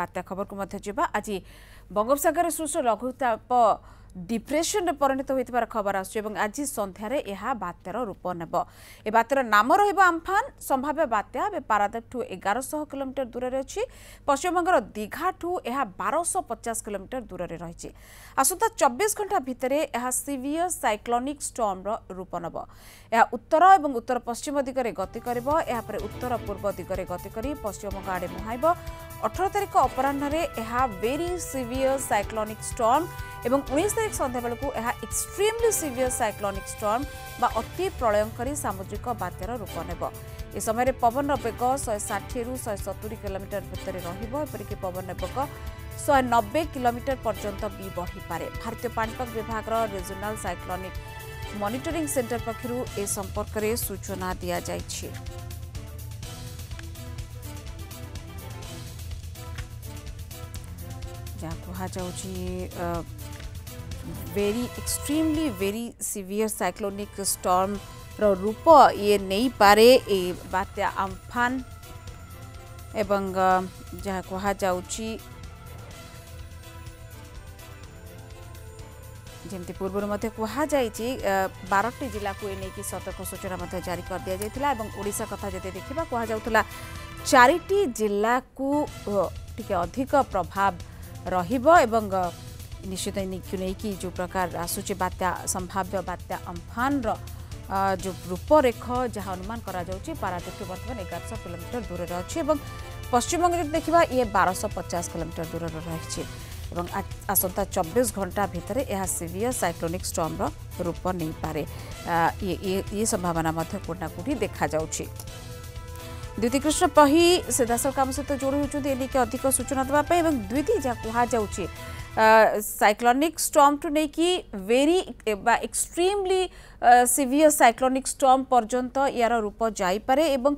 ବାତ୍ୟା ଖବରକୁ ମଧ୍ୟ ଯିବା ଆଜି ବଙ୍ଗୋପସାଗରରେ ସୃଷ୍ଟ ଲଘୁତାପ ଡିପ୍ରେସନରେ ପରିଣତ ହୋଇଥିବାର ଖବର ଆସୁଛି ଏବଂ ଆଜି ସନ୍ଧ୍ୟାରେ ଏହା ବାତ୍ୟାର ରୂପ ନେବ ଏ ବାତ୍ୟାର ନାମ ରହିବ ଆମ୍ଫାନ ସମ୍ଭାବ୍ୟ ବାତ୍ୟା ଏବେ ପାରାଦୀପଠୁ ଏଗାରଶହ କିଲୋମିଟର ଦୂରରେ ଅଛି ପଶ୍ଚିମବଙ୍ଗର ଦୀଘାଠୁ ଏହା ବାରଶହ ପଚାଶ କିଲୋମିଟର ଦୂରରେ ରହିଛି ଆସନ୍ତା ଚବିଶ ଘଣ୍ଟା ଭିତରେ ଏହା ସିଭିୟର ସାଇକ୍ଲୋନିକ ଷ୍ଟର୍ମର ରୂପ ନେବ ଏହା ଉତ୍ତର ଏବଂ ଉତ୍ତର ପଶ୍ଚିମ ଦିଗରେ ଗତି କରିବ ଏହାପରେ ଉତ୍ତର ପୂର୍ବ ଦିଗରେ ଗତି କରି ପଶ୍ଚିମବଙ୍ଗ ଆଡ଼େ ମୁହାଁଇବ अठर तारिक अपराले एहा भेरी सिभियर स्टर्म स्ट उन्नीस तारिक सन्ध्या बेलाको एहा एक्सट्रिमली सिभियर साइक्लोनिक स्टर्म बा अति प्रलयङ्करी सामुद्रिक बात्यारूप नेब यस पवन बेग शे शहे सतुरी किलोमिटर रहिबो रि पवन पेक शब्बे किलोमिटर पर्यन्तपऱ्यो भारतीय पाभा रिजनाल सइक्लो मनिटरी सेन्टर पक्ष सूचना दिइरहेको छ very extremely very severe cyclonic storm रूप ये नहीं पारे ए बात्या आमफान एवं जहाँ कह जमती पूर्व कई बारटी जिला को लेकिन सतर्क सूचना जारी कर दिया जाता है और ओडा कथा जब देखा कहुला चार जिला को अधिक प्रभाव एवं नै कि जो प्रकार आसु बात्या सम्भाव्य बात्या अम्फान र जो रूपरेखा अनुमान गराउँछ पारादेखि बर्तन एघारश किलोमिटर दूर अश्चिमबङ्ग ये पचास किलोमिटर दूर रहेछ 24 घंटा घन्टा भित्र सीवियर सिभियर स्टॉर्म रो रूप नै पारे य सम्भावना के देखा ଦ୍ୱିତୀକୃଷ୍ଣ ପହି ସିଧାସଳଖ ଆମ ସହିତ ଯୋଡ଼ି ହେଉଛନ୍ତି ଏ ନେଇକି ଅଧିକ ସୂଚନା ଦେବା ପାଇଁ ଏବଂ ଦ୍ୱିତୀ ଯାହା କୁହାଯାଉଛି ସାଇକ୍ଲୋନିକ୍ ଷ୍ଟମ୍କୁ ନେଇକି ଭେରି ବା ଏକ୍ସଟ୍ରିମ୍ଲି ସିଭିୟର୍ ସାଇକ୍ଲୋନିକ୍ ଷ୍ଟମ୍ ପର୍ଯ୍ୟନ୍ତ ଏହାର ରୂପ ଯାଇପାରେ ଏବଂ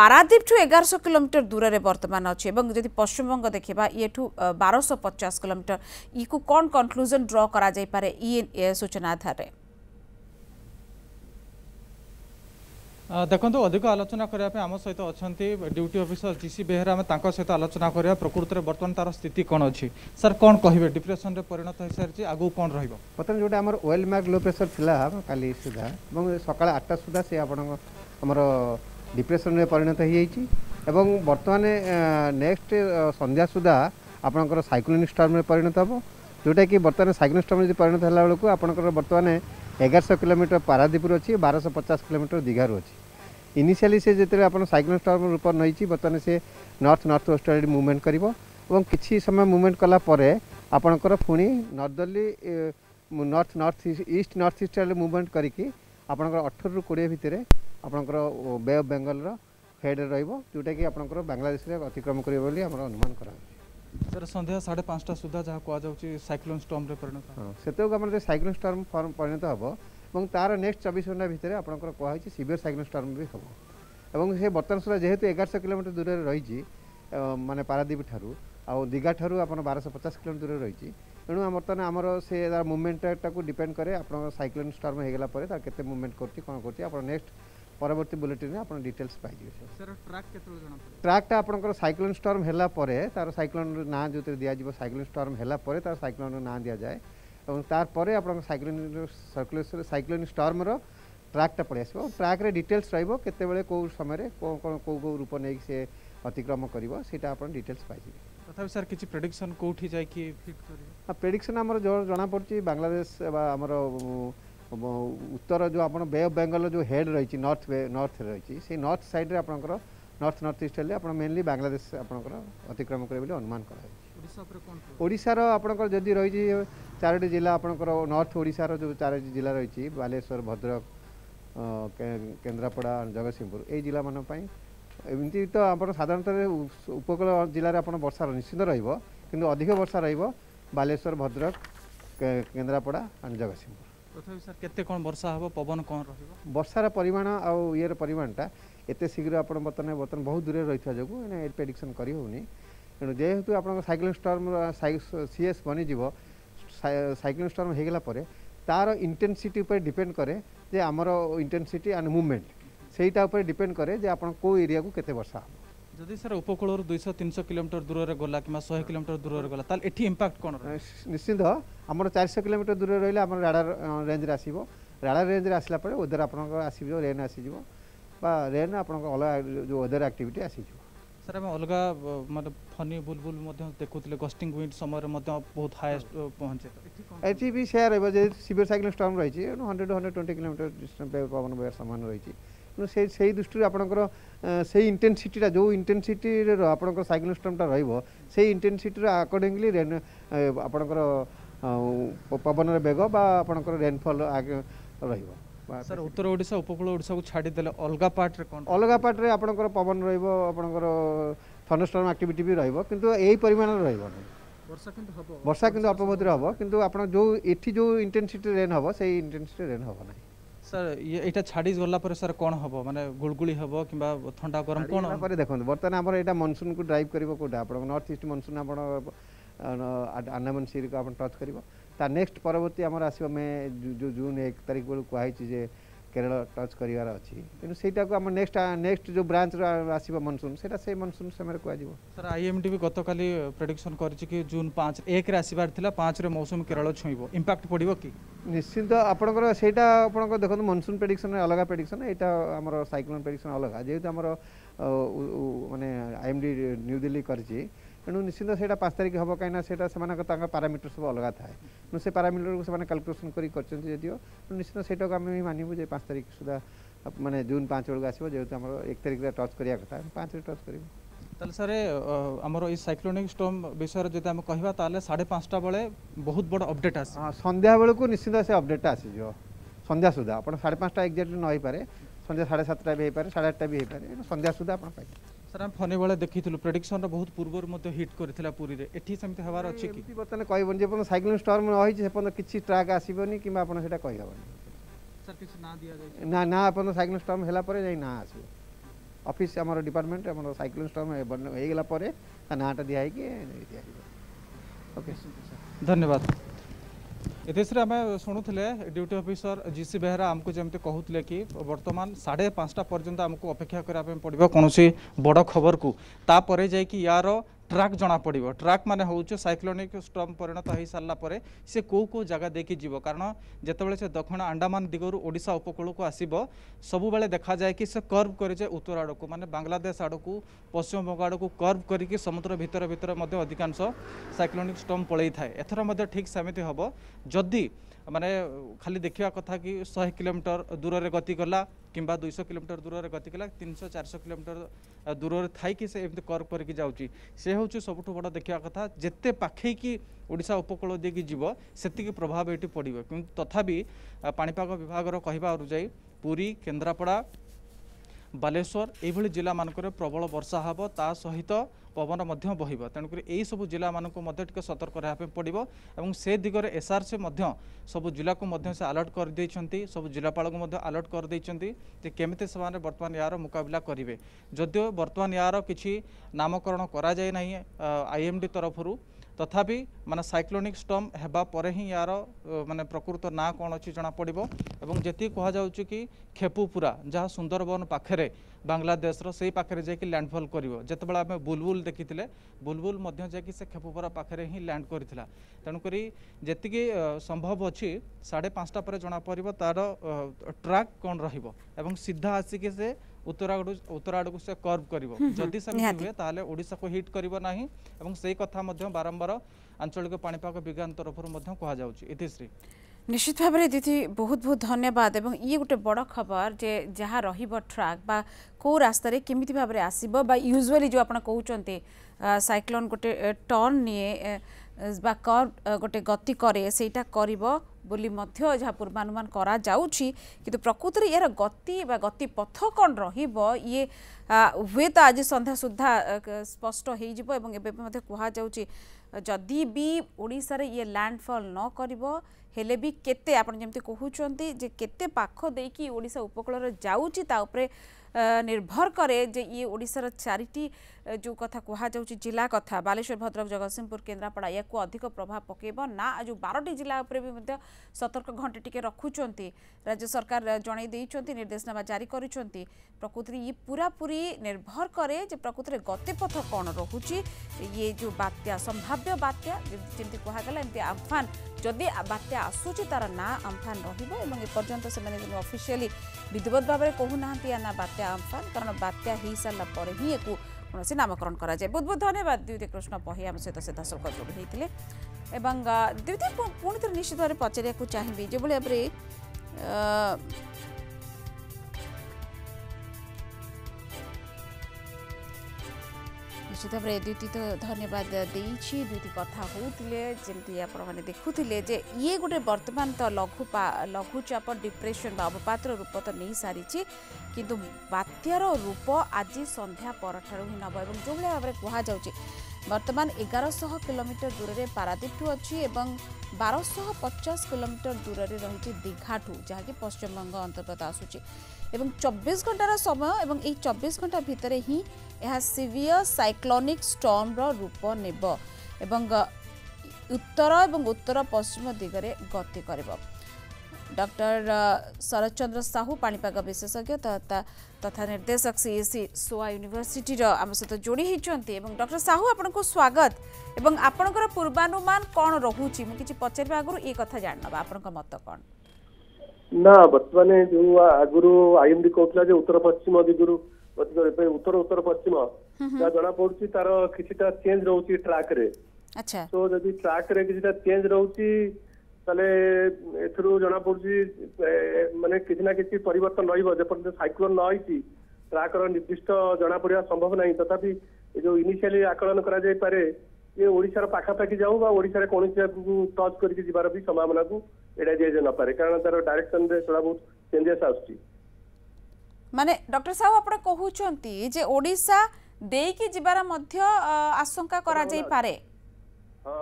ପାରାଦ୍ୱୀପଠୁ ଏଗାରଶହ କିଲୋମିଟର ଦୂରରେ ବର୍ତ୍ତମାନ ଅଛି ଏବଂ ଯଦି ପଶ୍ଚିମବଙ୍ଗ ଦେଖିବା ଇଏଠୁ ବାରଶହ ପଚାଶ କିଲୋମିଟର ଇକୁ କ'ଣ କନକ୍ଲୁଜନ୍ ଡ୍ର କରାଯାଇପାରେ ଇଏ ସୂଚନା ଆଧାରରେ ଦେଖନ୍ତୁ ଅଧିକ ଆଲୋଚନା କରିବା ପାଇଁ ଆମ ସହିତ ଅଛନ୍ତି duty officer G C Behera ଆମେ ତାଙ୍କ ସହିତ ଆଲୋଚନା କରିବା ପ୍ରକୃତରେ ବର୍ତ୍ତମାନ ତାର ସ୍ଥିତି କ'ଣ ଅଛି ସାର୍ କ'ଣ କହିବେ ଡିପ୍ରେସନରେ ପରିଣତ ହୋଇସାରିଛି ଆଗକୁ କ'ଣ ରହିବ ବର୍ତ୍ତମାନ ଯେଉଁଟା ଆମର ଓଏଲ୍ ମାର୍କ ଲୋ ପ୍ରେସର ଥିଲା କାଲି ସୁଦ୍ଧା ଏବଂ ସକାଳ ଆଠଟା ସୁଦ୍ଧା ସେ ଆପଣଙ୍କ ଆମର ଡିପ୍ରେସନରେ ପରିଣତ ହୋଇଯାଇଛି ଏବଂ ବର୍ତ୍ତମାନ ନେକ୍ସଟ ସନ୍ଧ୍ୟା ସୁଦ୍ଧା ଆପଣଙ୍କର ସାଇକ୍ଲୋନିକ ଷ୍ଟର୍ମରେ ପରିଣତ ହେବ ଯେଉଁଟାକି ବର୍ତ୍ତମାନ ସାଇକ୍ଲୋନିକ ଷ୍ଟର୍ମରେ ଯଦି ପରିଣତ ହେଲା ବେଳକୁ ଆପଣଙ୍କର ବର୍ତ୍ତମାନ এগারশো কিলোমিটর ପାରାଦୀପରୁ ଅଛି ବାରଶହ ପଚାଶ କିଲୋମିଟର ଦୀଘାରୁ ଅଛି ଇନିସିଆଲି ସେ ଯେତେବେଳେ ଆପଣ ସାଇକ୍ଲୋନ୍ ଷ୍ଟର୍ମ ରୂପ ନେଇଛି ବର୍ତ୍ତମାନ ସେ ନର୍ଥ ନର୍ଥ ୱେଷ୍ଟୱାର୍ଡ଼ ମୁଭମେଣ୍ଟ କରିବ ଏବଂ କିଛି ସମୟ ମୁଭମେଣ୍ଟ କଲା ପରେ ଆପଣଙ୍କର ପୁଣି northerly north north east north east ଆଡ଼େ ମୁଭମେଣ୍ଟ କରିକି ଆପଣଙ୍କର ଅଠରରୁ କୋଡ଼ିଏ ଭିତରେ ଆପଣଙ୍କର ବେ ଅଫ୍ ବେଙ୍ଗଲର ହେଡ଼ରେ ରହିବ ଯେଉଁଟାକି ଆପଣଙ୍କର ବାଂଲାଦେଶରେ ଅତିକ୍ରମ କରିବ ବୋଲି ଆମର ଅନୁମାନ କରାଯାଉଛି ସାର୍ ସନ୍ଧ୍ୟା ସାଢ଼େ ପାଞ୍ଚଟା ସୁଦ୍ଧା ଯାହା କୁହାଯାଉଛି ସାଇକ୍ଲୋନ୍ ଷ୍ଟର୍ମରେ ପରିଣତ ସେତେବେଳକୁ ଆମର ସାଇକ୍ଲୋନ୍ ଷ୍ଟର୍ମ ଫର୍ମ ପରିଣତ ହେବ ଏବଂ ତା'ର ନେକ୍ସଟ ଚବିଶ ଘଣ୍ଟା ଭିତରେ ଆପଣଙ୍କର କୁହାହେଇଛି ସିଭିୟର ସାଇକ୍ଲୋନ୍ ଷ୍ଟର୍ମ ବି ହେବ ଏବଂ ସେ ବର୍ତ୍ତମାନ ସୁଦ୍ଧା ଯେହେତୁ ଏଗାରଶହ କିଲୋମିଟର ଦୂରରେ ରହିଛି ମାନେ ପାରାଦ୍ୱୀପ ଠାରୁ ଆଉ ଦୀଘା ଠାରୁ ଆପଣ ବାରଶହ ପଚାଶ କିଲୋମିଟର ଦୂରରେ ରହିଛି ତେଣୁ ବର୍ତ୍ତମାନ ଆମର ସେ ତାର ମୁଭମେଣ୍ଟଟାକୁ ଡିପେଣ୍ଡ କରେ ଆପଣଙ୍କ ସାଇକ୍ଲୋନ୍ ଷ୍ଟର୍ମ ହୋଇଗଲା ପରେ ତାର କେତେ ମୁଭମେଣ୍ଟ କରୁଛି କ'ଣ କରୁଛି ଆପଣ ନେକ୍ସଟ পরবর্তী বুলেটিনে আপনার ডিটেলস পাইবে ট্রাকটা আপনার সাইক্লোন স্টর্ম হেলা পরে তার সাইক্লোন না যেতে দিয়াযিব সাইক্লোন স্টর্ম হেলা পরে তার সাইক্লোন না দিয়া যায় এবং তারপরে আপনার সাইক্লোন সার্কুলেশন সাইক্লোন স্টর্মর ট্রাকটা পড়ে আসবে ট্রাকরে ডিটেলস রহব কেতবে কেউ সময় কেউ কেউ রূপ নেই সে অতিক্রম করব সেটা আপনার ডিটেলস পাইবে তথাপি স্যার কিছু প্রেডিকশন কোটি যাই প্রেডিকশন আমার জনা পড়ছে বাংলাদেশ বা আমার ଉତ୍ତର ଯେଉଁ ଆପଣ ବେ ଅଫ୍ ବେଙ୍ଗଲର ଯେଉଁ ହେଡ଼୍ ରହିଛି ନର୍ଥ ବେ ନର୍ଥ ରହିଛି ସେଇ ନର୍ଥ ସାଇଡ଼୍ରେ ଆପଣଙ୍କର ନର୍ଥ ନର୍ଥ ଇଷ୍ଟ ହେଲେ ଆପଣ ମେନଲି ବାଂଲାଦେଶ ଆପଣଙ୍କର ଅତିକ୍ରମ କରିବେ ବୋଲି ଅନୁମାନ କରାଯାଉଛି ଓଡ଼ିଶାର ଆପଣଙ୍କର ଯଦି ରହିଛି ଚାରୋଟି ଜିଲ୍ଲା ଆପଣଙ୍କର ନର୍ଥ ଓଡ଼ିଶାର ଯେଉଁ ଚାରୋଟି ଜିଲ୍ଲା ରହିଛି ବାଲେଶ୍ୱର ଭଦ୍ରକ କେନ୍ଦ୍ରାପଡ଼ା ଜଗତସିଂହପୁର ଏଇ ଜିଲ୍ଲାମାନଙ୍କ ପାଇଁ ଏମିତି ତ ଆପଣ ସାଧାରଣତଃ ଉପକୂଳ ଜିଲ୍ଲାରେ ଆପଣ ବର୍ଷା ନିଶ୍ଚିତ ରହିବ କିନ୍ତୁ ଅଧିକ ବର୍ଷା ରହିବ ବାଲେଶ୍ୱର ଭଦ୍ରକ କେନ୍ଦ୍ରାପଡ଼ା ଆଣ୍ଡ ଜଗତସିଂହପୁର ତଥାପି ସାର୍ କେତେ କ'ଣ ବର୍ଷା ହେବ ପବନ କ'ଣ ରହିବ ବର୍ଷାର ପରିମାଣ ଆଉ ଇଏର ପରିମାଣଟା ଏତେ ଶୀଘ୍ର ଆପଣ ବର୍ତ୍ତମାନ ବର୍ତ୍ତମାନ ବହୁତ ଦୂରରେ ରହିଥିବା ଯୋଗୁଁ ଏଣେ ପ୍ରେଡ଼ିକ୍ସନ୍ କରିହେଉନି ତେଣୁ ଯେହେତୁ ଆପଣଙ୍କ ସାଇକ୍ଲୋନ୍ ଷ୍ଟର୍ମର ସିଏସ୍ ବନିଯିବ ସାଇକ୍ଲୋନ୍ ଷ୍ଟର୍ମ ହୋଇଗଲା ପରେ ତା'ର ଇଣ୍ଟେନ୍ସିଟି ଉପରେ ଡିପେଣ୍ଡ କରେ ଯେ ଆମର ଇଣ୍ଟେନ୍ସିଟି ଆଣ୍ଡ ମୁଭମେଣ୍ଟ ସେଇଟା ଉପରେ ଡିପେଣ୍ଡ କରେ ଯେ ଆପଣ କେଉଁ ଏରିଆକୁ କେତେ ବର୍ଷା ହେବ যদি স্যার উপকূলর দুইশহ তিনশহ কিলোমিটার দূরে গলা কিংবা শহে কিলোমিটার দূরে গলা তাহলে এটি ইম্পাক্ট কোণ নিশ্চিত আমার চারিশহ কিলোমিটার দূরে রহলে আমার রাডার রেঞ্জরে আসব রাডার রেঞ্জরে আসলা পরে ওদের আপনার আসব রেন আসিযোগ বা রেন আপনার অলগা যে ওদের আক্টিভিটি আসিযোগ স্যার আমি অলগা মানে ফনি বুলবুল দেখুলে গস্টিং উইন্ড সময় বহুত হাইয়েস্ট পৌঁছে এটি বি সেয়া রহব যে সিভিয়ার সাইক্লোন স্টর্ম রয়েছে hundred hundred twenty kilometre distance পবন বয়ার সমান রয়েছে ସେ ସେଇ ଦୃଷ୍ଟିରୁ ଆପଣଙ୍କର ସେଇ ଇଣ୍ଟେନ୍ସିଟିଟା ଯେଉଁ ଇଣ୍ଟେନ୍ସିଟିର ଆପଣଙ୍କର ସାଇକ୍ଲୋନ୍ ଷ୍ଟ୍ରମ୍ଟା ରହିବ ସେଇ ଇଣ୍ଟେନ୍ସିଟିର ଆକର୍ଡ଼ିଙ୍ଗଲି ରେନ୍ ଆପଣଙ୍କର ପବନର ବେଗ ବା ଆପଣଙ୍କର ରେନ୍ଫଲ୍ ରହିବ ଉତ୍ତର ଓଡ଼ିଶା ଉପକୂଳ ଓଡ଼ିଶାକୁ ଛାଡ଼ିଦେଲେ ଅଲଗା ପାର୍ଟରେ କ'ଣ ଅଲଗା ପାର୍ଟରେ ଆପଣଙ୍କର ପବନ ରହିବ ଆପଣଙ୍କର ଥନଷ୍ଟ୍ରମ୍ ଆକ୍ଟିଭିଟି ବି ରହିବ କିନ୍ତୁ ଏହି ପରିମାଣରେ ରହିବ ବର୍ଷା କିନ୍ତୁ ଅଳ୍ପ ଅପବଦ୍ରେ ହେବ କିନ୍ତୁ ଆପଣ ଯେଉଁ ଏଠି ଯେଉଁ ଇଣ୍ଟେନ୍ସିଟି ରେନ୍ ହେବ ସେଇ ଇଣ୍ଟେନ୍ସିଟି ରେନ୍ ହେବ ନାହିଁ ସାର୍ ଏଇଟା ଛାଡ଼ି ଗଲାପରେ ସାର୍ କ'ଣ ହେବ ମାନେ ଗୁଳଗୁଳି ହେବ କିମ୍ବା ଥଣ୍ଡା ଗରମ କ'ଣ ପରେ ଦେଖନ୍ତୁ ବର୍ତ୍ତମାନ ଆମର ଏଇଟା ମନସୁନକୁ ଡ୍ରାଇଭ୍ କରିବ କେଉଁଟା ଆପଣଙ୍କ ନର୍ଥ ଇଷ୍ଟ ମନସୁନ ଆପଣ ଆଣ୍ଡାମାନ ସିରିକୁ ଆପଣ ଟଚ୍ କରିବ ତା ନେକ୍ସଟ ପରବର୍ତ୍ତୀ ଆମର ଆସିବ ମେ ଯେଉଁ ଜୁନ୍ ଏକ ତାରିଖ ବେଳକୁ କୁହାହେଇଛି ଯେ केच गरेर नेक्सट नेक्स्ट जो ब्रान्च आस मनसुन सिटा मनसुन सर कहाँ आइएमडी गतकाली प्रेडक्सन गरिन्छ कि जून पाँच एक आएर मौसम केरल छुइँब इम्प्याक्ट पर्व कि निश्चिन्त आपटा आपसुन प्रेडिक्शन अलग प्रेडक्सन एटा सइक्लो प्रेडिक्शन अलग जे न्यू दिल्ली न्युदिल्ली ତେଣୁ ନିଶ୍ଚିନ୍ତ ସେଇଟା ପାଞ୍ଚ ତାରିଖ ହେବ କାହିଁକିନା ସେଇଟା ସେମାନଙ୍କ ତାଙ୍କ ପାରାମିଟର ସବୁ ଅଲଗା ଥାଏ ତେଣୁ ସେ ପାରାମିଟରକୁ ସେମାନେ କାଲକୁଲେସନ୍ କରି କରିଛନ୍ତି ଯଦିଓ ନିଶ୍ଚିନ୍ତ ସେଇଟାକୁ ଆମେ ମାନିବୁ ଯେ ପାଞ୍ଚ ତାରିଖ ସୁଦ୍ଧା ମାନେ ଜୁନ୍ ପାଞ୍ଚ ବେଳକୁ ଆସିବ ଯେହେତୁ ଆମର ଏକ ତାରିଖରେ ଟଚ୍ କରିବା କଥା ଆମେ ପାଞ୍ଚରେ ଟଚ୍ କରିବୁ ତାହେଲେ ସାର୍ ଆମର ଏଇ ସାଇକ୍ଲୋନିକ୍ ଷ୍ଟମ୍ ବିଷୟରେ ଯଦି ଆମେ କହିବା ତାହେଲେ ସାଢ଼େ ପାଞ୍ଚଟା ବେଳେ ବହୁତ ବଡ଼ ଅପଡ଼େଟ୍ ଆସିବ ହଁ ସନ୍ଧ୍ୟା ନିଶ୍ଚିନ୍ତ ସେ ଅପଡ଼େଟ୍ଟା ଆସିଯିବ ସନ୍ଧ୍ୟା ସୁଦ୍ଧା ଆପଣ ସାଢ଼େ ପାଞ୍ଚଟା ଏକ୍ଜାକ୍ଟଲି ନ ହେଇପାରେ ସନ୍ଧ୍ୟା ସାଢ଼େ ସାତଟା ବି ହେଇପାରେ ସାଢ଼େ ଆଠଟା ବି ହେଇପାରେ ସନ୍ଧ୍ୟା ସୁଦ୍ଧା ଆପଣ ପାଇପାରିବେ ସାର୍ ଆମେ ଭଳିଆ ଦେଖିଥିଲୁ ପ୍ରେଡିକ୍ସନର ବହୁତ ପୂର୍ବରୁ ମଧ୍ୟ ହିଟ୍ କରିଥିଲା ପୁରୀରେ ଏଠି ସେମିତି ହେବାର ଅଛି କି ବର୍ତ୍ତମାନ କହିବନି ଯେପର୍ଯ୍ୟନ୍ତ ସାଇକ୍ଲୋନ୍ ଷ୍ଟର୍ମ ରହିଛି ସେପର୍ଯ୍ୟନ୍ତ କିଛି ଟ୍ରାକ୍ ଆସିବନି କିମ୍ବା ଆପଣ ସେଇଟା କହିହେବନି ନା ନା ଆପଣ ସାଇକ୍ଲୋନ୍ ଷ୍ଟର୍ମ ହେଲା ପରେ ଯାଇ ନାଁ ଆସିବ ଅଫିସ୍ ଆମର ଡିପାର୍ଟମେଣ୍ଟ ଆମର ସାଇକ୍ଲୋନ୍ ଷ୍ଟର୍ମ ହେଇଗଲା ପରେ ତା ନାଁଟା ଦିଆହେଇକି ଦିଆଯିବ ଓକେ ଧନ୍ୟବାଦ ଏଥିସରେ ଆମେ ଶୁଣୁଥିଲେ duty officer G C Behera ଆମକୁ ଯେମିତି କହୁଥିଲେ କି ବର୍ତ୍ତମାନ ସାଢ଼େ ପାଞ୍ଚଟା ପର୍ଯ୍ୟନ୍ତ ଆମକୁ ଅପେକ୍ଷା କରିବା ପାଇଁ ପଡ଼ିବ କୌଣସି ବଡ଼ ଖବରକୁ ତାପରେ ଯାଇକି ୟାର ট্রাক জনাপড়ব ট্রাক মানে হচ্ছে সাইক্লোনিক স্টর্ম পরিণত হয়ে সারা পরে সে কেউ কেউ জায়গা দিয়ে যাব কারণ যেতবে সে দক্ষিণ আন্ডামান দিগর ওড়শা উপকূলক আসব সবুলে দেখা যায় কি সে কর্ভ করে যায় উত্তর আড়ক মানে বাংলাদেশ আড়ক পশ্চিমবঙ্গ আড়ক কর্ভ করি সমুদ্র ভিতরে ভিতরে অধিকাংশ সাইক্লোনিক স্টর্ম পলাই থাকে এথর ঠিক সেমিতি হব যদি माने खाली देखा कथ कि शहे कोमीटर दूर से गति कला कि दुईश कोमीटर दूर से गति कला तीन शौ चार शौ कोमीटर दूर थी से एम कर सब बड़ देखा कथा जिते ओडा उपकूल देखिए जीव से प्रभाव ये पड़े कि तथापि पापाग विभाग कहवा अनुजाई पूरी केन्द्रापड़ा ବାଲେଶ୍ୱର ଏଇଭଳି ଜିଲ୍ଲାମାନଙ୍କରେ ପ୍ରବଳ ବର୍ଷା ହେବ ତା ସହିତ ପବନ ମଧ୍ୟ ବହିବ ତେଣୁକରି ଏହିସବୁ ଜିଲ୍ଲାମାନଙ୍କୁ ମଧ୍ୟ ଟିକେ ସତର୍କ ରହିବା ପାଇଁ ପଡ଼ିବ ଏବଂ ସେ ଦିଗରେ ଏସ୍ଆର୍ସି ମଧ୍ୟ ସବୁ ଜିଲ୍ଲାକୁ ମଧ୍ୟ ସେ ଆଲର୍ଟ କରିଦେଇଛନ୍ତି ସବୁ ଜିଲ୍ଲାପାଳଙ୍କୁ ମଧ୍ୟ ଆଲର୍ଟ କରିଦେଇଛନ୍ତି ଯେ କେମିତି ସେମାନେ ବର୍ତ୍ତମାନ ଏହାର ମୁକାବିଲା କରିବେ ଯଦିଓ ବର୍ତ୍ତମାନ ଏହାର କିଛି ନାମକରଣ କରାଯାଇ ନାହିଁ ଆଇଏମ୍ଡି ତରଫରୁ তথাপি মানে সাইক্লোনিক স্টম ହେବା ପରେ ହିଁ ୟାର ମାନେ ପ୍ରକୃତ ନାଁ କ'ଣ ଅଛି ଜଣାପଡ଼ିବ ଏବଂ ଯେତିକି କୁହାଯାଉଛି କି ଖେପୁପୁରା ଯାହା ସୁନ୍ଦରବନ ପାଖରେ ବାଂଲାଦେଶର ସେଇ ପାଖରେ ଯାଇକି ଲ୍ୟାଣ୍ଡଫଲ୍ କରିବ ଯେତେବେଳେ ଆମେ ବୁଲବୁଲ ଦେଖିଥିଲେ ବୁଲବୁଲ ମଧ୍ୟ ଯାଇକି ସେ ଖେପୁପୁରା ପାଖରେ ହିଁ ଲ୍ୟାଣ୍ଡ କରିଥିଲା ତେଣୁକରି ଯେତିକି ସମ୍ଭବ ଅଛି ସାଢ଼େ ପାଞ୍ଚଟା ପରେ ଜଣାପଡ଼ିବ ତା'ର ଟ୍ରାକ୍ କ'ଣ ରହିବ ଏବଂ ସିଧା ଆସିକି ସେ ଉତ୍ତର ଆଡ଼ୁ ଉତ୍ତର ଆଡ଼କୁ ସେ କର୍ଭ କରିବ ଯଦି ସେମିତି ହୁଏ ତାହେଲେ ଓଡ଼ିଶାକୁ ହିଟ୍ କରିବ ନାହିଁ ଏବଂ ସେହି କଥା ମଧ୍ୟ ବାରମ୍ବାର ଆଞ୍ଚଳିକ ପାଣିପାଗ ବିଜ୍ଞାନ ତରଫରୁ ମଧ୍ୟ କୁହାଯାଉଛି ଇତିଶ୍ରୀ নিশ্চিত ভাবে দিদি বহুত বহুত ধন্যবাদ এবং ইয়ে গোটে বড় খবর যে যা রহব ট্রাক বা কেউ রাস্তায় কমিটি ভাবে আসব বা ইউজুয়ালি যে আপনার কৌন সাইক্লোন গোটে টর্ন নিয়ে বা কর গোটে গতি করে সেইটা করব ବୋଲି ମଧ୍ୟ ଯାହା ପୂର୍ବାନୁମାନ କରାଯାଉଛି କିନ୍ତୁ ପ୍ରକୃତରେ ଏହାର ଗତି ବା ଗତିପଥ କ'ଣ ରହିବ ଇଏ ହୁଏତ ଆଜି ସନ୍ଧ୍ୟା ସୁଦ୍ଧା ସ୍ପଷ୍ଟ ହୋଇଯିବ ଏବଂ ଏବେ ବି ମଧ୍ୟ କୁହାଯାଉଛି ଯଦି ବି ଓଡ଼ିଶାରେ ଇଏ ଲ୍ୟାଣ୍ଡଫଲ୍ ନ କରିବ ହେଲେ ବି କେତେ ଆପଣ ଯେମିତି କହୁଛନ୍ତି ଯେ କେତେ ପାଖ ଦେଇକି ଓଡ଼ିଶା ଉପକୂଳରେ ଯାଉଛି ତା ଉପରେ নির্ভর করে যে ইয়ে ওড়শার চারিটি যে কথা কুহযাচ্ছে জেলা কথা বালেশ্বর ভদ্রক জগতসিংহপুর কেন্দ্রাপড়া ইয়াকু অধিক প্রভাব পকাইব না যে বারোটি জেলা উপরে বি সতর্ক ঘণ্টা টিকে রখুচার রাজ্য সরকার জনাই দিয়েছেন নির্দেশনামা জারি করেছেন প্রকৃতির ই পুরাপুরি নির্ভর করে যে প্রকৃতির গতিপথ কণ রহুচি ইয়ে যে বাত্যা সম্ভাব্য বাত্যা যেমন কুহগলা এমতি আমফান ଯଦି ବାତ୍ୟା ଆସୁଛି ତାର ନାଁ ଆମ୍ଫାନ ରହିବ ଏବଂ ଏପର୍ଯ୍ୟନ୍ତ ସେମାନେ ଅଫିସିଆଲି ବିଧିବଦ୍ଧ ଭାବରେ କହୁନାହାନ୍ତି ୟା ନାଁ ବାତ୍ୟା ଆମ୍ଫାନ କାରଣ ବାତ୍ୟା ହୋଇସାରିଲା ପରେ ହିଁ ୟାକୁ କୌଣସି ନାମକରଣ କରାଯାଏ ବହୁତ ବହୁତ ଧନ୍ୟବାଦ ଦ୍ୟୁତି କୃଷ୍ଣ ପହି ଆମ ସହିତ ସିଧାସଳଖ ଯୋଡ଼ି ହୋଇଥିଲେ ଏବଂ ଦ୍ୟୁତି ପୁଣି ଥରେ ନିଶ୍ଚିତ ଭାବରେ ପଚାରିବାକୁ ଚାହିଁବି ଯେଭଳି ଭାବରେ ନିଶ୍ଚିତ ଭାବରେ ଦ୍ୟୁତି ତ ଧନ୍ୟବାଦ ଦେଇଛି ଦ୍ୟୁତି କଥା ହେଉଥିଲେ ଯେମିତି ଆପଣମାନେ ଦେଖୁଥିଲେ ଯେ ଇଏ ଗୋଟେ ବର୍ତ୍ତମାନ ତ ଲଘୁ ଲଘୁଚାପ ଡିପ୍ରେସନ୍ ବା ଅବପାତ୍ର ରୂପ ତ ନେଇସାରିଛି କିନ୍ତୁ ବାତ୍ୟାର ରୂପ ଆଜି ସନ୍ଧ୍ୟା ପରଠାରୁ ହିଁ ନେବ ଏବଂ ଯେଉଁଭଳି ଭାବରେ କୁହାଯାଉଛି ବର୍ତ୍ତମାନ ଏଗାରଶହ କିଲୋମିଟର ଦୂରରେ ପାରାଦ୍ୱୀପଠୁ ଅଛି ଏବଂ ବାରଶହ ପଚାଶ କିଲୋମିଟର ଦୂରରେ ରହିଛି ଦୀଘାଠୁ ଯାହାକି ପଶ୍ଚିମବଙ୍ଗ ଅନ୍ତର୍ଗତ ଆସୁଛି ଏବଂ ଚବିଶ ଘଣ୍ଟାର ସମୟ ଏବଂ ଏହି ଚବିଶ ଘଣ୍ଟା ଭିତରେ ହିଁ ଏହା ସିଭିୟର ସାଇକ୍ଲୋନିକ୍ ଷ୍ଟର୍ମର ରୂପ ନେବ ଏବଂ ଉତ୍ତର ଏବଂ ଉତ୍ତର ପଶ୍ଚିମ ଦିଗରେ ଗତି କରିବ ડોક્ટર શરદચંદ્ર સાહુ પાણીપાગ વિશેષજ્ઞ તથા નિર્દેશક સીએસી સોઆ યુનિભર્સિટીર આમ સહિત જોડી હોઈ ડોક્ટર સાહુ આપણું સ્વાગત ଏବଂ ଆପଣଙ୍କର ପୂର୍ବାନୁମାନ କ'ଣ ରହୁଛି ମୁଁ କିଛି ପଚାରିବା ଆଗରୁ ଏ କଥା ଜାଣିନେବା ଆପଣଙ୍କ ମତ କ'ଣ ନା ବର୍ତ୍ତମାନ ଯୋଉ ଆଗରୁ ଆଇଏମଡି କହୁଥିଲା ଯେ ଉତ୍ତର ପଶ୍ଚିମ ଦିଗରୁ ଉତ୍ତର ଉତ୍ତର ପଶ୍ଚିମ ଯାହା ଜଣା ପଡୁଛି ତାର କିଛିଟା ଚେଞ୍ଜ ରହୁଛି ଟ୍ରାକରେ ଆଚ୍ଛା ତ ଯଦି ଟ୍ରାକରେ କିଛିଟା ଚେଞ୍ଜ ରହୁଛି ତାହେଲେ ଏଥିରୁ ଜଣାପଡୁଛି ମାନେ କିଛି ନା କିଛି ପରିବର୍ତ୍ତନ ରହିବ ଯେପର୍ଯ୍ୟନ୍ତ ସାଇକ୍ଲୋନ୍ ନ ହେଇଛି ତାହାକର ନିର୍ଦ୍ଦିଷ୍ଟ ଜଣାପଡ଼ିବା ସମ୍ଭବ ନାହିଁ ତଥାପି ଏ ଯୋଉ ଇନିସିଆଲି ଆକଳନ କରାଯାଇପାରେ ଯେ ଓଡ଼ିଶାର ପାଖାପାଖି ଯାଉ ବା ଓଡ଼ିଶାରେ କୌଣସି ଆଗକୁ ଟଚ୍ କରିକି ଯିବାର ବି ସମ୍ଭାବନାକୁ ଏଡ଼ାଇ ଦିଆଯାଇ ନପାରେ କାରଣ ତାର ଡାଇରେକ୍ସନରେ ସେଟା ବହୁତ ଚେଞ୍ଜେସ୍ ଆସୁଛି ମାନେ ଡକ୍ଟର ସାହୁ ଆପଣ କହୁଛନ୍ତି ଯେ ଓଡ଼ିଶା ଦେଇକି ଯିବାର ମଧ୍ୟ ଆଶଙ୍କା କରାଯାଇପାରେ ହଁ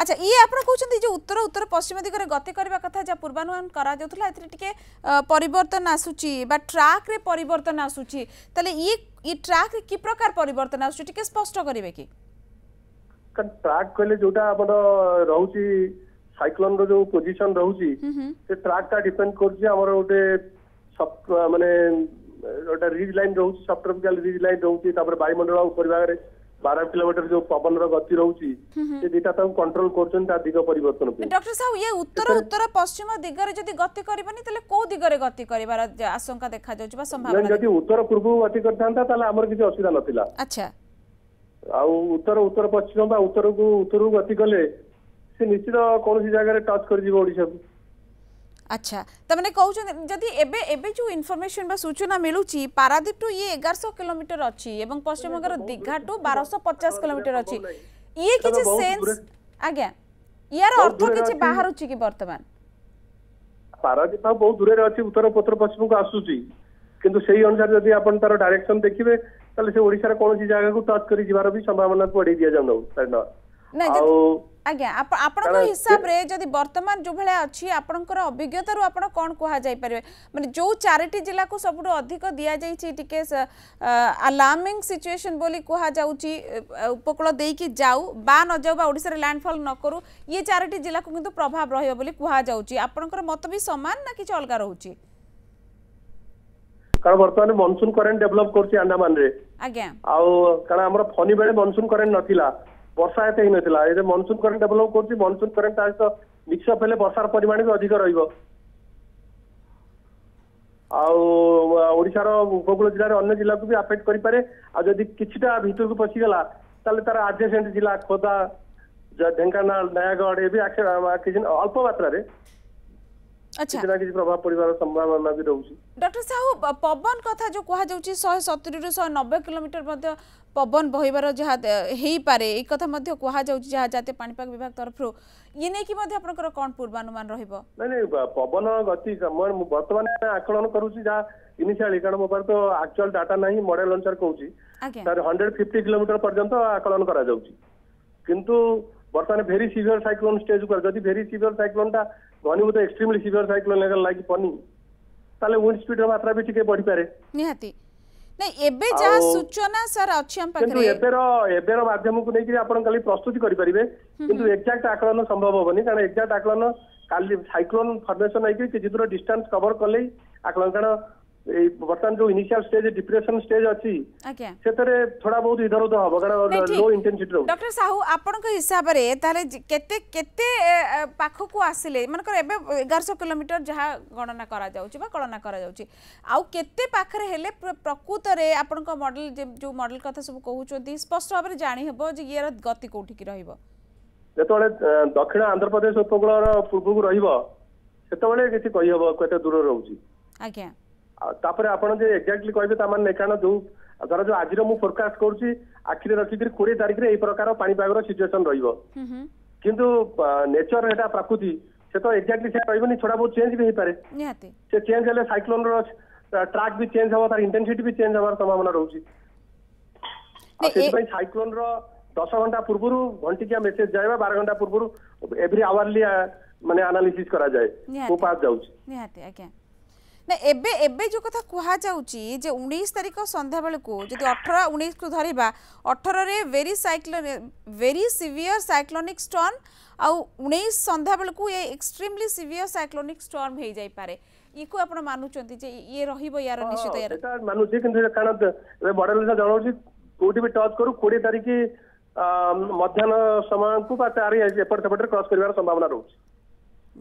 আচ্ছা ইয়ে আপনার কুমার যে উত্তর উত্তর পশ্চিম দিকের গতি করা কথা যা পূর্বানুমান করা যাওয়া এতে টিকি পরিবর্তন আসুচি বা ট্রাক্রে পরিবর্তন আসুচি তাহলে ইয়ে ই ট্রাক্রে কি প্রকার পরিবর্তন আসুচি টিকি স্পষ্ট করবে কি ট্রাক কহিলে যেটা আমার রহুচি সাইক্লোন র যে পজিশন রহুচি সে ট্রাকটা ডিপেন্ড করছে আমার গোটে মানে ওটা রিজ লাইন রহুচি সব রিজ লাইন রয়েছে তারপরে বায়ুমণ্ডল উপরিভাগে ବାର କିଲୋମିଟର ଯୋଉ ପବନର ଗତି ରହୁଛି ସେ ଦିଟା ତାକୁ କଣ୍ଟ୍ରୋଲ କରୁଛନ୍ତି ତା ଦିଗ ପରିବର୍ତ୍ତନ ଡକ୍ଟର ସାହୁ ଇଏ ଉତ୍ତର ଉତ୍ତର ପଶ୍ଚିମ ଦିଗରେ ଯଦି ଗତି କରିବନି ତାହେଲେ କୋଉ ଦିଗରେ ଗତି କରିବାର ଆଶଙ୍କା ଦେଖାଯାଉଛି ବା ସମ୍ଭାବନା ଯଦି ଉତ୍ତର ପୂର୍ବ ଗତି କରିଥାନ୍ତା ତାହେଲେ ଆମର କିଛି ଅସୁବିଧା ନଥିଲା ଆଚ୍ଛା ଆଉ ଉତ୍ତର ଉତ୍ତର ପଶ୍ଚିମ ବା ଉତ୍ତରକୁ ଉତ୍ତରକୁ ଗତି କଲେ ସେ ନିଶ୍ଚିତ କୌଣସି ଜାଗାରେ ଟଚ୍ କରିଯିବ ଓଡ଼ିଶାକୁ আচ্ছা তাহলে কৌন যদি এবে এবে যে ইনফরমেশন বা সূচনা মিলুচি পারাদ্বীপ টু ইয়ে এগারশো কিলোমিটার অছি এবং পশ্চিমবঙ্গের দীঘা টু বারশো পচাশ কিলোমিটার অছি ইয়ে কিছু সেন্স আজ্ঞা ইয়ার অর্থ কিছু বাহারুচি কি বর্তমান পারাদ্বীপ আউ বহু দূরে অছি উত্তর পত্র পশ্চিমকু আসুচি কিন্তু সেই অনুসারে যদি আপন তার ডাইরেকশন দেখিবে তাহলে সে ওড়িশার কোনসি জায়গাকু টাচ করি যিবার বি সম্ভাবনা বড়ি দিয়া যাও না ଆଜ୍ଞା ଆପଣଙ୍କ ହିସାବରେ ଯଦି ବର୍ତ୍ତମାନ ଯେଉଁଭଳିଆ ଅଛି ଆପଣଙ୍କର ଅଭିଜ୍ଞତାରୁ ଆପଣ କ'ଣ କୁହାଯାଇପାରିବେ ମାନେ ଯେଉଁ ଚାରିଟି ଜିଲ୍ଲାକୁ ସବୁଠୁ ଅଧିକ ଦିଆଯାଇଛି ଟିକେ ଆଲାର୍ମିଂ ସିଚୁଏସନ୍ ବୋଲି କୁହାଯାଉଛି ଉପକୂଳ ଦେଇକି ଯାଉ ବା ନ ଯାଉ ବା ଓଡ଼ିଶାରେ ଲ୍ୟାଣ୍ଡଫଲ୍ ନ କରୁ ଇଏ ଚାରିଟି ଜିଲ୍ଲାକୁ କିନ୍ତୁ ପ୍ରଭାବ ରହିବ ବୋଲି କୁହାଯାଉଛି ଆପଣଙ୍କର ମତ ବି ସମାନ ନା କିଛି ଅଲଗା ରହୁଛି କାରଣ ବର୍ତ୍ତମାନ ମନସୁନ କରେଣ୍ଟ ଡେଭଲପ କରୁଛି ଆଣ୍ଡାମାନରେ ଆଜ୍ଞା ଆଉ କାରଣ ଆମର ଫନି ବେଳେ ମନସୁନ କରେଣ୍ଟ ନଥିଲା ବର୍ଷା ଏତେ ହେଇନଥିଲା ଏବେ ମନସୁନ କରେଣ୍ଟ ଡେଭଲପ କରୁଛି ମନସୁନ କରେଣ୍ଟ ତା ସହିତ ମିକ୍ସଅପ୍ ହେଲେ ବର୍ଷାର ପରିମାଣ ବି ଅଧିକ ରହିବ ଆଉ ଓଡ଼ିଶାର ଉପକୂଳ ଜିଲ୍ଲାରେ ଅନ୍ୟ ଜିଲ୍ଲାକୁ ବି ଆଫେକ୍ଟ କରିପାରେ ଆଉ ଯଦି କିଛିଟା ଭିତରକୁ ପଶିଗଲା ତାହେଲେ ତାର ଆଡଜେସେଣ୍ଟ ଜିଲ୍ଲା ଖୋର୍ଦ୍ଧା ଢେଙ୍କାନାଳ ନୟାଗଡ଼ ଏ ବି ଅଳ୍ପ ମାତ୍ରାରେ कितना किसी प्रभाव पड़िबार संभावना भी रहउछि डॉक्टर साहू पवन कथा जो कहा जाउछि 170 रु 190 किलोमीटर मध्य पवन बहिबार जहा हेई पारे ए कथा मध्य कहा जाउछि जहा जाते पानीपाक विभाग तरफरो ये नै कि मध्य आपनकर कोन पूर्वानुमान रहइबो नै नै पवन गति मोर वर्तमान आकलन करूछि जहा ইনিশিয়ালি কারণ মো পাখে তো আকচুয়াল ডাটা নাই মডেল অনুসারে কৌছি তার হন্ড্রেড ফিফটি কিলোমিটার পর্যন্ত আকলন করা যাচ্ছে কিন্তু বর্তমানে ভেরি সিভিয়র সাইক্লোন স্টেজ উপরে যদি ভেরি সিভিয়র সাইক্লোনটা ગણી બધા એક્સ્ટ્રીમલી સિવિયર સાયક્લોન લેવલ લાગી પની તાલે વિન્ડ સ્પીડ ર માત્રા ભી ટીકે બઢી પારે નિહાતી નહીં એબે જા સૂચના સર અક્ષમ પાખરે કિંતુ એબેર એબેર માધ્યમકુ નેકી આપણ ખાલી પ્રસ્તુતિ કરી પરિબે કિંતુ એક્ઝેક્ટ આકલન સંભવ હોબની કારણ એક્ઝેક્ટ આકલન કાલી સાયક્લોન ફોર્મેશન આઈકી કે જેદુર ડિસ્ટન્સ કવર કલે આકલન કારણ ଏଇ ବର୍ତ୍ତମାନ ଯୋଉ ଇନିସିଆଲ ଷ୍ଟେଜ ଡିପ୍ରେସନ ଷ୍ଟେଜ ଅଛି ସେଥିରେ ଥୋଡା ବହୁତ ଇଧର ଉଧର ହବ କାରଣ ଲୋ ଇଣ୍ଟେନସିଟି ରହୁଛି ଡକ୍ଟର ସାହୁ ଆପଣଙ୍କ ହିସାବରେ ତାହେଲେ କେତେ କେତେ ପାଖକୁ ଆସିଲେ ମନେକର ଏବେ ଏଗାରଶହ କିଲୋମିଟର ଯାହା ଗଣନା କରାଯାଉଛି ବା ଗଣନା କରାଯାଉଛି ଆଉ କେତେ ପାଖରେ ହେଲେ ପ୍ରକୃତରେ ଆପଣଙ୍କ ମଡେଲ ଯୋଉ ମଡେଲ କଥା ସବୁ କହୁଛନ୍ତି ସ୍ପଷ୍ଟ ଭାବରେ ଜାଣିହେବ ଯେ ଇଏର ଗତି କୋଉଠିକି ରହିବ ଯେତେବେଳେ ଦକ୍ଷିଣ ଆନ୍ଧ୍ରପ୍ରଦେଶ ଉପକୂଳର ପୂର୍ବକୁ ରହିବ ସେତେବେଳେ କିଛି କହିହେବ କେତେ ଦୂର ରହୁଛି ଆଜ୍ଞା ତାପରେ ଆପଣ ଯେ ଏକ୍ଜାକ୍ଟଲି କହିବେ ତା ମାନେ କାରଣ ଯୋଉ ଧର ଯୋଉ ଆଜିର ମୁଁ ଫୋରକାଷ୍ଟ କରୁଛି ଆଖିରେ ରଖିକିରି କୋଡିଏ ତାରିଖରେ ଏଇ ପ୍ରକାର ପାଣିପାଗର ସିଚୁଏସନ ରହିବ କିନ୍ତୁ ନେଚର ଏଟା ପ୍ରକୃତି ସେ ତ ଏକ୍ଜାକ୍ଟଲି ସେ ରହିବନି ଛଡା ବହୁତ ଚେଞ୍ଜ ବି ହେଇପାରେ ସେ ଚେଞ୍ଜ ହେଲେ ସାଇକ୍ଲୋନର ଟ୍ରାକ୍ ବି ଚେଞ୍ଜ ହବ ତାର ଇଣ୍ଟେନସିଟି ବି ଚେଞ୍ଜ ହବାର ସମ୍ଭାବନା ରହୁଛି ଆଉ ସେଥିପାଇଁ ସାଇକ୍ଲୋନର ଦଶ ଘଣ୍ଟା ପୂର୍ବରୁ ଘଣ୍ଟିକିଆ ମେସେଜ ଯାଏ ବାର ଘଣ୍ଟା ପୂର୍ବରୁ ଏଭ୍ରି ଆୱାରଲି ମାନେ ଆନାଲିସିସ୍ କରାଯାଏ କୋଉ ପାସ୍ ଯାଉଛି ନିହାତି ଆଜ୍ଞା ନା ଏବେ ଏବେ ଯେଉଁ କଥା କୁହାଯାଉଛି ଯେ ଉଣେଇଶ ତାରିଖ ସନ୍ଧ୍ୟାବେଳକୁ ଯଦି ଅଠର ଉଣେଇଶକୁ ଧରିବା ଅଠରରେ ଭେରି ସାଇକ୍ଲୋ ଭେରି ସିଭିୟର୍ ସାଇକ୍ଲୋନିକ୍ ଷ୍ଟର୍ମ ଆଉ ଉଣେଇଶ ସନ୍ଧ୍ୟାବେଳକୁ ଏ ଏକ୍ସଟ୍ରିମଲି ସିଭିୟର୍ ସାଇକ୍ଲୋନିକ୍ ଷ୍ଟର୍ମ ହେଇଯାଇପାରେ ଇକୁ ଆପଣ ମାନୁଛନ୍ତି ଯେ ଇଏ ରହିବ ୟାର ନିଶ୍ଚିତ ୟାର ମାନୁଛି କିନ୍ତୁ କାରଣ ଏବେ ବଡ଼ ଲେଖା ଜଣାଉଛି କୋଉଠି ବି ଟଚ୍ କରୁ କୋଡ଼ିଏ ତାରିଖ ମଧ୍ୟାହ୍ନ ସମୟକୁ ବା ତାରି ଏପଟ ସେପଟରେ କ୍ରସ୍ କରିବାର ସମ୍ଭାବନା ରହୁଛି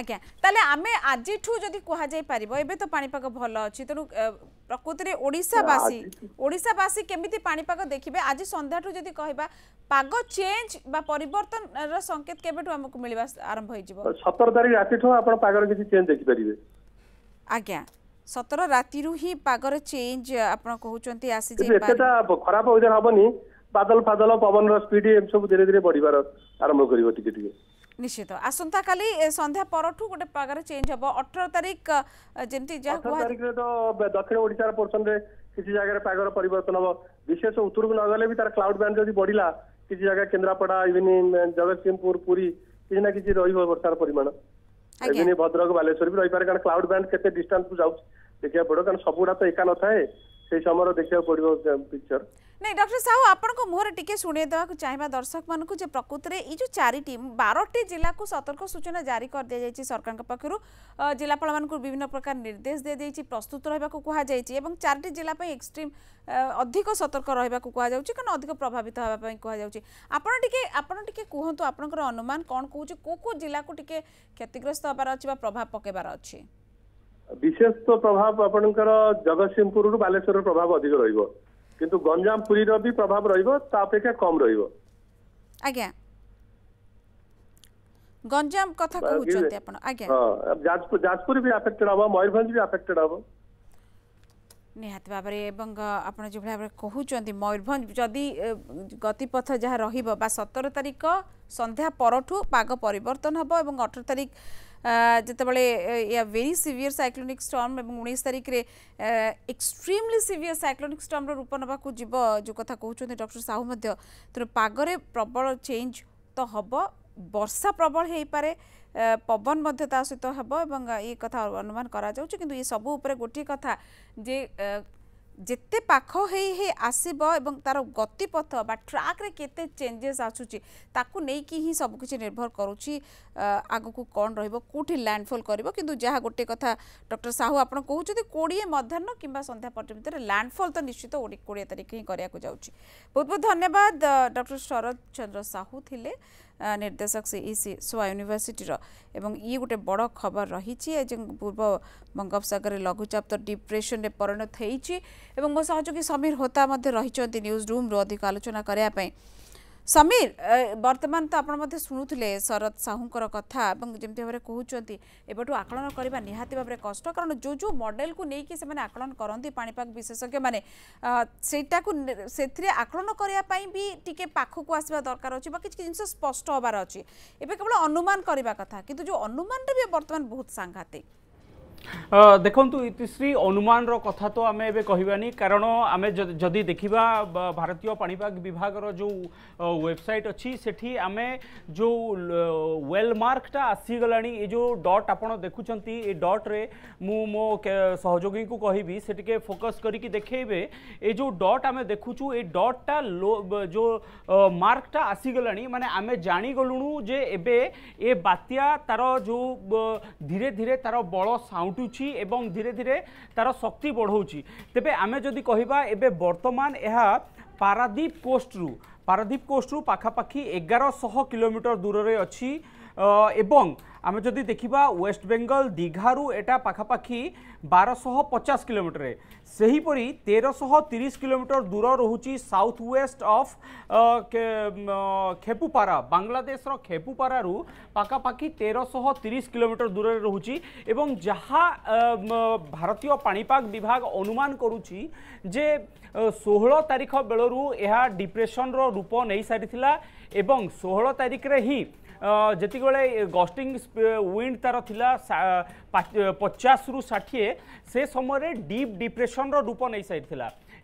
আজ্ঞা তাহলে আমি আজিঠু যদি কুহযাই পারিব এবে তো পাপাগ ভাল অছি তেমন প্রকৃতিরে ওড়িশাবাসী ওড়িশাবাসী কেমিতি পাপাগ দেখবে আজ সন্ধ্যাঠু যদি কহবা পাগ চেঞ্জ বা পরিবর্তন সংকেত কেবেঠু আমাকে মিলবা আরম্ভ হয়ে যাব সতের তারিখ রাতিঠু আপনার পাগর কিছু চেঞ্জ দেখিপারিবে আজ্ঞা সতের রাতিরু হি পাগর চেঞ্জ আপনার কুমার আসি এতটা খারাপ ওয়েদার হবনি বাদল ফাদল পবনর স্পিড এম সব ধীরে ধীরে বড়িবার আরম্ভ করিব টিকে টিকে নিশ্চিত আসন্তকালি সন্ধ্যা পরঠু গোটে পাগর চেঞ্জ হব অঠর তারিখ যেমতি যা তারিখে তো দক্ষিণ ওড়িশার পোর্শনরে কিছু জায়গায় পাগর পরিবর্তন হব বিশেষ উত্তরকু নগলে বি তার ক্লাউড ব্যান্ড যদি বড়িলা কিছু জায়গা কেন্দ্রাপড়া ইভিন জগৎসিংহপুর পুরী কিছু না কিছু রহব বর্ষার পরিমাণ ইভিন ভদ্রক বালেশ্বর বি রহিপারে কারণ ক্লাউড ব্যান্ড কেতে ডিস্টান্স যাচ্ছে দেখা পড়ব কারণ সবুটা তো একা নথায় সেই সময় দেখা পড়ব পিকচর ନାଇଁ ଡକ୍ଟର ସାହୁ ଆପଣଙ୍କ ମୁହଁରେ ଟିକେ ଶୁଣେଇ ଦେବାକୁ ଚାହିଁବା ଦର୍ଶକମାନଙ୍କୁ ଯେ ପ୍ରକୃତରେ ଏଇ ଯେଉଁ ଚାରିଟି ବାରଟି ଜିଲ୍ଲାକୁ ସତର୍କ ସୂଚନା ଜାରି କରିଦିଆଯାଇଛି ସରକାରଙ୍କ ପାଖରୁ ଜିଲ୍ଲାପାଳମାନଙ୍କୁ ବିଭିନ୍ନ ପ୍ରକାର ନିର୍ଦ୍ଦେଶ ଦିଆଯାଇଛି ପ୍ରସ୍ତୁତ ରହିବାକୁ କୁହାଯାଇଛି ଏବଂ ଚାରିଟି ଜିଲ୍ଲା ପାଇଁ ଏକ୍ସଟ୍ରିମ୍ ଅଧିକ ସତର୍କ ରହିବାକୁ କୁହାଯାଉଛି କାରଣ ଅଧିକ ପ୍ରଭାବିତ ହେବା ପାଇଁ କୁହାଯାଉଛି ଆପଣ ଟିକେ ଆପଣ ଟିକେ କୁହନ୍ତୁ ଆପଣଙ୍କର ଅନୁମାନ କ'ଣ କହୁଛି କେଉଁ କେଉଁ ଜିଲ୍ଲାକୁ ଟିକେ କ୍ଷତିଗ୍ରସ୍ତ ହେବାର ଅଛି ବା ପ୍ରଭାବ ପକାଇବାର ଅଛି ବିଶେଷ ପ୍ରଭାବ ଆପଣଙ୍କର ଜଗତସିଂହପୁରରୁ ବାଲେଶ୍ୱରର ପ୍ରଭାବ ଅଧିକ ରହିବ କିନ୍ତୁ ଗଞ୍ଜାମ ପୁରୀର ବି ପ୍ରଭାବ ରହିବ ତା ଅପେକ୍ଷା କମ ରହିବ ଆଜ୍ଞା ଗଞ୍ଜାମ କଥା କହୁଛନ୍ତି ଆପଣ ଆଜ୍ଞା ହଁ ଯାଜପୁର ବି ଆଫେକ୍ଟେଡ୍ ହବ ମୟୂରଭଞ୍ଜ ବି ଆଫେକ୍ଟେଡ୍ ହବ ନିହାତି ଭାବରେ ଏବଂ ଆପଣ ଯେଭଳି ଭାବରେ କହୁଛନ୍ତି ମୟୂରଭଞ୍ଜ ଯଦି ଗତିପଥ ଯାହା ରହିବ ବା ସତର ତାରିଖ ସନ୍ଧ୍ୟା ପରଠୁ ପାଗ ପରିବର୍ତ୍ତନ ହେବ ଏବଂ ଅଠର ତାରିଖ যেতবে ইয়া ভেরি সিভিয়ার সাইক্লোনিক স্টর্ম এবং উনিশ তারিখে এক্সট্রিমলি সিভিয়ার সাইক্লোনিক স্টর্মর রূপ নেওয়া যাব যে কথা কুমার ডক্টর সাহু তেমন পাগরে প্রবল চেঞ্জ তো হব বর্ষা প্রবল হয়ে পড়ে পবন মধ্যে তা সহ হব এবং এই কথা অনুমান করা যাচ্ছে কিন্তু এসব উপরে গোটিয়ে কথা যে যেতে পাখ হয়ে হয়ে আসব এবং তার গতিপথ বা ট্রাক্রে কে চেঞ্জেস আসুচি তাকে নেইকি হি সবকিছু নির্ভর করুছি আগুক কণ রহব কোটি ল্যান্ডফল করব কিন্তু যা গোটে কথা ডক্টর সাহু আপনার কুমার কোড়িয়ে মধ্যাহ্ন কিংবা সন্ধ্যা পর্যন্ত ল্যান্ডফল তো নিশ্চিত কোড়িয়ে তারিখ হি করা যাচ্ছি বহু বহু ধন্যবাদ ডক্টর শরৎ চন্দ্র সাহু লে ନିର୍ଦ୍ଦେଶକ ଇ ସି ସୋଆ ୟୁନିଭର୍ସିଟିର ଏବଂ ଇଏ ଗୋଟେ ବଡ଼ ଖବର ରହିଛି ଯେଉଁ ପୂର୍ବ ବଙ୍ଗୋପସାଗରରେ ଲଘୁଚାପ ତ ଡିପ୍ରେସନରେ ପରିଣତ ହୋଇଛି ଏବଂ ମୋ ସହଯୋଗୀ ସମୀର ହୋତା ମଧ୍ୟ ରହିଛନ୍ତି ନ୍ୟୁଜ୍ ରୁମ୍ରୁ ଅଧିକ ଆଲୋଚନା କରିବା ପାଇଁ সমীর বর্তমান তো আপনার মধ্যে শুণুলে শরদ সাহুঙ্কর কথা এবং যেমি ভাবে কুচি এপটু আকলন করা নিহতি ভাবে কষ্ট কারণ যে যে মডেল কু নেই সে আকলন করতে পাপাগ বিশেষজ্ঞ মানে সেইটা সে আকলন করা বি টিকি পাখক আসবা দরকার অ বা কিছু জিনিস স্পষ্ট হবার অবে কেবল অনুমান করা কথা কিন্তু যে অনুমানটা বি বর্তমান বহুত সাংঘাতিক देखु इतिश्री अनुमान कथा तो आम एवानी कारण आम जदि देखा भारतीय पापाग विभाग जो वेबसाइट अच्छी से आम जो वेलमार्कटा आसीगला ये जो डट आप देखुं ये डट्रे मो सहयोगी को कहबी से टे फोकस कर देखे ये जो डट आम देखु ये डटा लो जो मार्कटा आसीगला मैंने आम जाणीगलुँ जे एत्या तार जो धीरे धीरे तार बड़ साउंड আউটুছি এবং ধীরে ধীরে তার শক্তি বড়াউছি তেবে আমি যদি কহবা এবে বর্তমান এহা পারাদ্বীপ কোষ্টরু পারাদ্বীপ কোষ্টরু পাখাপাখি এগারশহ কিলোমিটর দূরে অছি এবং আমি যদি দেখিবা ওয়েস্ট বেঙ্গল দীঘারু এটা পাখাপাখি বারশহ পচাশ কিলোমিটর সেইপরি তেরশহ তিরিশ কিলোমিটর দূর রহুচি সাউথ ওয়েস্ট অফ খেপুপারা বাংলাদেশর খেপুপারারু পাখাপাখি তেরশহ তিরিশ কিলোমিটর দূরে রহুচি এবং যাহা ভারতীয় পাণিপাগ বিভাগ অনুমান করুছি যে ষোহল তারিখ বেলু এ ডিপ্রেসনর রূপ নেই সারি এবং ষোহল তারিখরে ହିଁ যেতবে গস্টিং উইন্ড তার লা পচাশরু ষাঠিয়ে সে সময় ডিপ ডিপ্রেসনর রূপ নেই সারি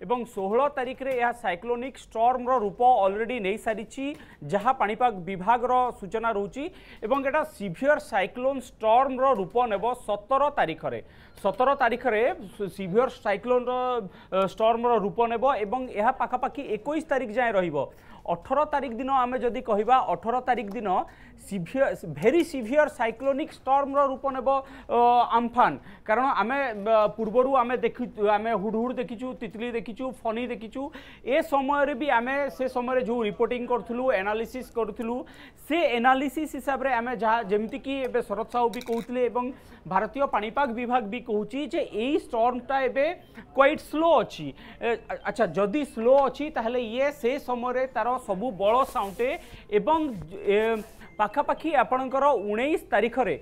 এবং ষোহল তারিখে এ সাইক্লোনিক স্টর্মর রূপ অলরেডি নেই সারিছি যা পাপাগ বিভাগর সূচনা রয়েছে এবং এটা সিভিয়র সাইক্লোন স্টর্মর রূপ নেব সতর তারিখে সতর তারিখে সিভিয়র সাইক্লোনর স্টর্মর রূপ নেব এবং এ পাখাপাখি একুশ তারিখ যায় রহব ଅଠର ତାରିଖ ଦିନ ଆମେ ଯଦି କହିବା ଅଠର ତାରିଖ ଦିନ সিভিয়ার ভেরি সিভিয়র সাইক্লোনিক স্টর্মর রূপ নেব আমফান কারণ আমি পূর্বর আমি দেখি আমি হুড়হুড় দেখিছু তিতলি দেখিছু ফনি দেখিছু এ সময়ের বি আমি সে সময় যে রিপোর্টিং করুলু এনালিসিস করুলু সে এনালিসিস হিসাবে আমি যা কি এবে শরৎ সাহু বি কৌলে এবং ভারতীয় পাপাগ বিভাগ বি কৌছি যে এই স্টর্মটা এবে কোয়াইট স্লো অছি আচ্ছা যদি স্লো অছি তাহলে ইয়ে সে সময় তার সবু বড় সাউটে এবং পাখাপাখি আপনার উনিশ তারিখে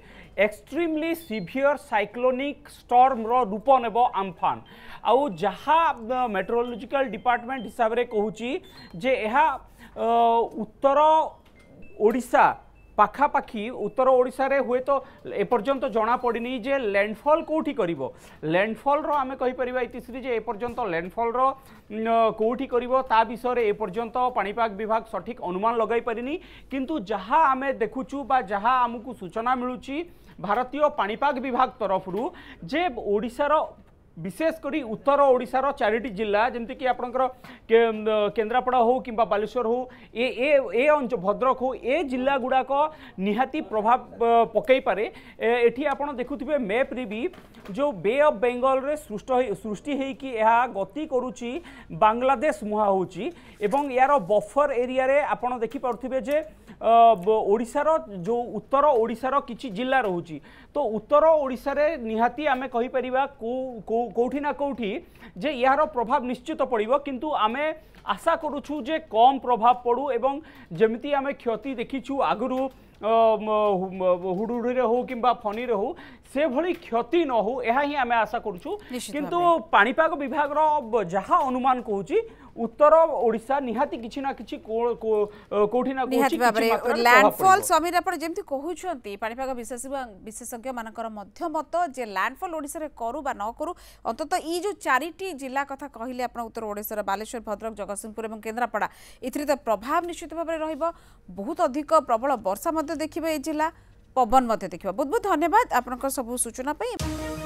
এক্সট্রিমলি সিভিয়র সাইক্লোনিক স্টর্মর রূপ নেব আমফান আহা মেট্রোলোজিকাল ডিপার্টমেন্ট হিসাবে কুচি যে উত্তর ওড়িশা পাখাপাখি উত্তর ওড়শার হুয়েত এপর্যন্ত পড়িনি যে ল্যান্ডফল কোটি করব ল্যান্ডফল আমি কইপারা ইতিশ্রী যে এপর্যন্ত ল্যান্ডফল কোটি করব তা বিষয়ে এপর্যন্ত পাপাগ বিভাগ সঠিক অনুমান লগাই পারিনি কিন্তু যাহা আমি দেখুছু বা যাহা আমি সূচনা মিলুছি ভারতীয় পাপাগ বিভাগ তরফর যে ওড়শার বিশেষ করে উত্তর ওড়িশার চারিটি জেলা যেমিকি আপনার কেন্দ্রাপড়া হো কিংবা বালেশ্বর হো এ এ অঞ্চল ভদ্রক হো এ জেলা গুড়াক নিহাতি প্রভাব পকাই পারে এটি আপনার দেখুবে ম্যাপ্রে বি যে বে অফ বেঙ্গলরে সৃষ্ট সৃষ্টি হয়েকি এহা গতি করুচি বাংলাদেশ মুহা হচ্ছে এবং এর বফর এরিয়ারে আপনার দেখিপারে যে ওড়িশার যে উত্তর ওড়িশার কিছু জেলা রয়েছে तो उत्तर ओडार निहाती आम कहीपर कौटी ना कौटी जे यार प्रभाव निश्चित पड़ो किंतु आम आशा करूँ जे कम प्रभाव पड़ू एवं जमी आम क्षति देखी आगु हुड़ुड़ी हो कि फनी हो से भली क्षति न हो आम आशा करुँ कि विभाग जहाँ अनुमान कहूँ ଉତ୍ତର ଓଡ଼ିଶା ନିହାତି କିଛି ନା କିଛି କୋଉଠି ନା ନିହାତି ଭାବରେ ଲ୍ୟାଣ୍ଡଫଲ୍ ସମୀର ଆପଣ ଯେମିତି କହୁଛନ୍ତି ପାଣିପାଗ ବିଶେଷଜ୍ଞମାନଙ୍କର ମଧ୍ୟ ମତ ଯେ ଲ୍ୟାଣ୍ଡଫଲ୍ ଓଡ଼ିଶାରେ କରୁ ବା ନ କରୁ ଅନ୍ତତଃ ଏଇ ଯେଉଁ ଚାରିଟି ଜିଲ୍ଲା କଥା କହିଲେ ଆପଣ ଉତ୍ତର ଓଡ଼ିଶାର ବାଲେଶ୍ୱର ଭଦ୍ରକ ଜଗତସିଂହପୁର ଏବଂ କେନ୍ଦ୍ରାପଡ଼ା ଏଥିରେ ତ ପ୍ରଭାବ ନିଶ୍ଚିତ ଭାବରେ ରହିବ ବହୁତ ଅଧିକ ପ୍ରବଳ ବର୍ଷା ମଧ୍ୟ ଦେଖିବେ এই জেলা পবন মধ্যে দেখবা বহুত বহুত ধন্যবাদ আপনার সব সূচনা পাই